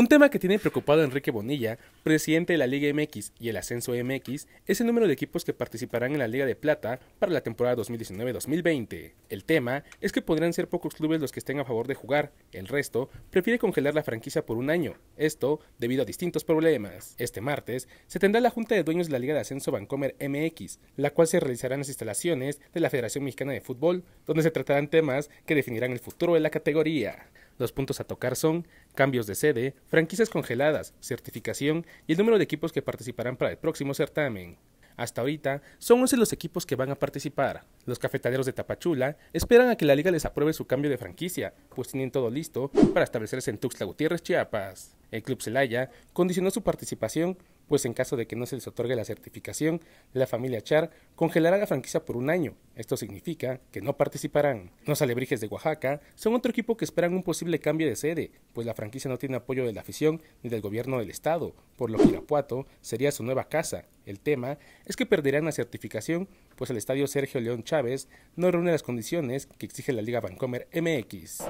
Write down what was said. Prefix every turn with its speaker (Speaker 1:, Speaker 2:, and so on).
Speaker 1: Un tema que tiene preocupado a Enrique Bonilla, presidente de la Liga MX y el Ascenso MX, es el número de equipos que participarán en la Liga de Plata para la temporada 2019-2020. El tema es que podrán ser pocos clubes los que estén a favor de jugar, el resto prefiere congelar la franquicia por un año, esto debido a distintos problemas. Este martes se tendrá la Junta de Dueños de la Liga de Ascenso Bancomer MX, la cual se realizará en las instalaciones de la Federación Mexicana de Fútbol, donde se tratarán temas que definirán el futuro de la categoría. Los puntos a tocar son cambios de sede, franquicias congeladas, certificación y el número de equipos que participarán para el próximo certamen. Hasta ahorita son 11 los equipos que van a participar. Los cafetaleros de Tapachula esperan a que la liga les apruebe su cambio de franquicia, pues tienen todo listo para establecerse en Tuxtla Gutiérrez, Chiapas. El Club Celaya condicionó su participación pues en caso de que no se les otorgue la certificación, la familia Char congelará la franquicia por un año. Esto significa que no participarán. Los Alebrijes de Oaxaca son otro equipo que esperan un posible cambio de sede, pues la franquicia no tiene apoyo de la afición ni del gobierno del estado, por lo que Irapuato sería su nueva casa. El tema es que perderán la certificación, pues el estadio Sergio León Chávez no reúne las condiciones que exige la Liga Vancomer MX.